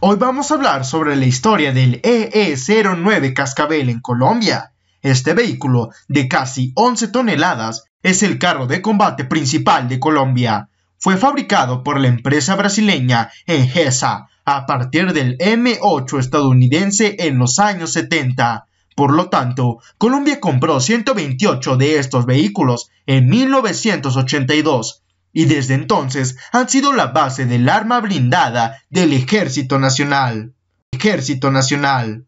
Hoy vamos a hablar sobre la historia del EE09 Cascabel en Colombia. Este vehículo, de casi 11 toneladas, es el carro de combate principal de Colombia. Fue fabricado por la empresa brasileña Engesa a partir del M8 estadounidense en los años 70. Por lo tanto, Colombia compró 128 de estos vehículos en 1982 y desde entonces han sido la base del arma blindada del Ejército Nacional. Ejército Nacional.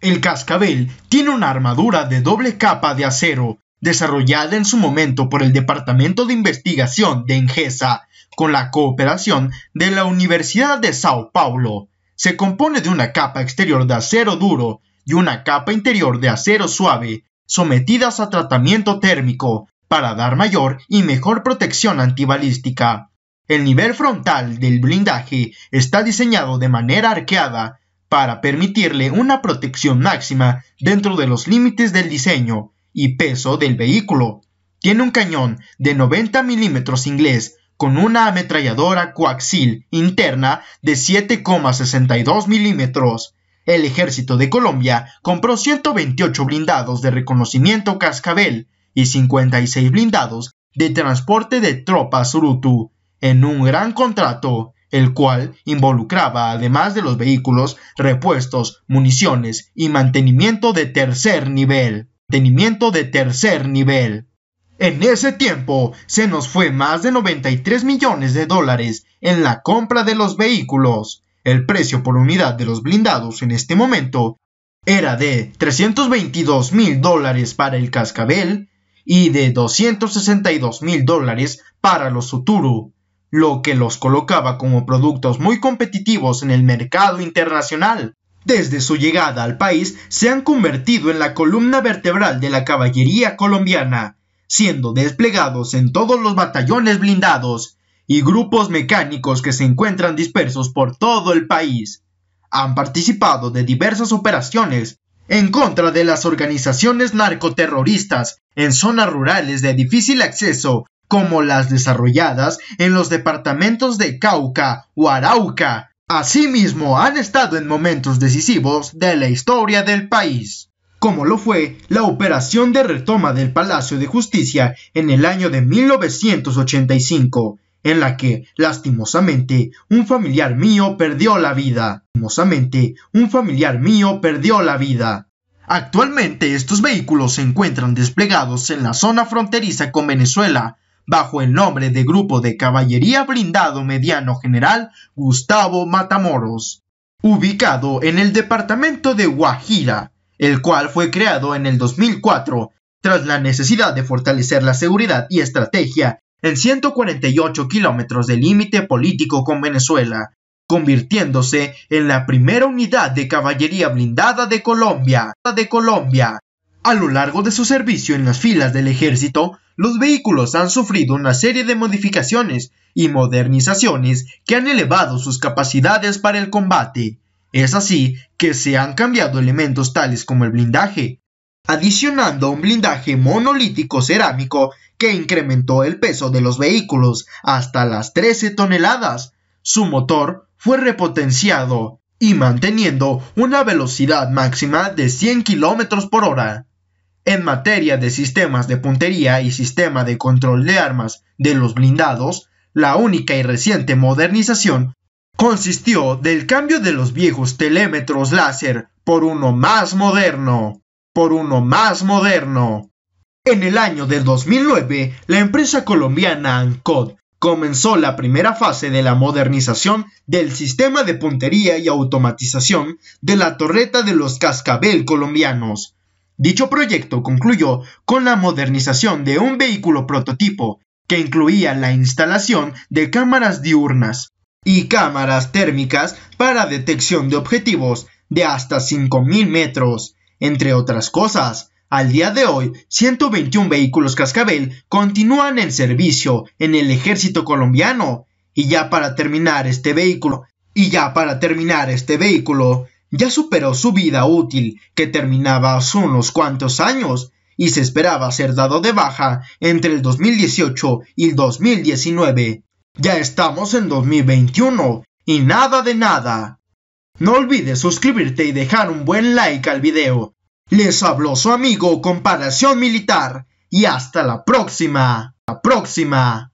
El cascabel tiene una armadura de doble capa de acero, desarrollada en su momento por el Departamento de Investigación de Engesa, con la cooperación de la Universidad de Sao Paulo. Se compone de una capa exterior de acero duro y una capa interior de acero suave, sometidas a tratamiento térmico para dar mayor y mejor protección antibalística. El nivel frontal del blindaje está diseñado de manera arqueada para permitirle una protección máxima dentro de los límites del diseño y peso del vehículo. Tiene un cañón de 90 milímetros inglés con una ametralladora coaxil interna de 7,62 milímetros. El ejército de Colombia compró 128 blindados de reconocimiento cascabel y 56 blindados de transporte de tropas Urutu en un gran contrato, el cual involucraba, además de los vehículos, repuestos, municiones y mantenimiento de tercer nivel. Mantenimiento de tercer nivel. En ese tiempo se nos fue más de 93 millones de dólares en la compra de los vehículos. El precio por unidad de los blindados en este momento era de 322 mil dólares para el cascabel y de 262 mil dólares para los Suturu, lo que los colocaba como productos muy competitivos en el mercado internacional. Desde su llegada al país se han convertido en la columna vertebral de la caballería colombiana, siendo desplegados en todos los batallones blindados y grupos mecánicos que se encuentran dispersos por todo el país. Han participado de diversas operaciones en contra de las organizaciones narcoterroristas en zonas rurales de difícil acceso, como las desarrolladas en los departamentos de Cauca o Arauca. Asimismo, han estado en momentos decisivos de la historia del país, como lo fue la operación de retoma del Palacio de Justicia en el año de 1985 en la que, lastimosamente, un familiar mío perdió la vida. Lastimosamente, un familiar mío perdió la vida. Actualmente estos vehículos se encuentran desplegados en la zona fronteriza con Venezuela, bajo el nombre de Grupo de Caballería Blindado Mediano General Gustavo Matamoros, ubicado en el departamento de Guajira, el cual fue creado en el 2004 tras la necesidad de fortalecer la seguridad y estrategia en 148 kilómetros de límite político con Venezuela, convirtiéndose en la primera unidad de caballería blindada de Colombia. De Colombia. A lo largo de su servicio en las filas del ejército, los vehículos han sufrido una serie de modificaciones y modernizaciones que han elevado sus capacidades para el combate. Es así que se han cambiado elementos tales como el blindaje, adicionando un blindaje monolítico cerámico que incrementó el peso de los vehículos hasta las 13 toneladas. Su motor fue repotenciado y manteniendo una velocidad máxima de 100 km por hora. En materia de sistemas de puntería y sistema de control de armas de los blindados, la única y reciente modernización consistió del cambio de los viejos telémetros láser por uno más moderno por uno más moderno. En el año de 2009, la empresa colombiana ANCOD comenzó la primera fase de la modernización del sistema de puntería y automatización de la torreta de los cascabel colombianos. Dicho proyecto concluyó con la modernización de un vehículo prototipo que incluía la instalación de cámaras diurnas y cámaras térmicas para detección de objetivos de hasta 5.000 metros, entre otras cosas, al día de hoy, 121 vehículos cascabel continúan en servicio en el ejército colombiano. Y ya para terminar este vehículo, y ya para terminar este vehículo, ya superó su vida útil, que terminaba hace unos cuantos años, y se esperaba ser dado de baja entre el 2018 y el 2019. Ya estamos en 2021, y nada de nada. No olvides suscribirte y dejar un buen like al video. Les habló su amigo Comparación Militar y hasta la próxima. La próxima.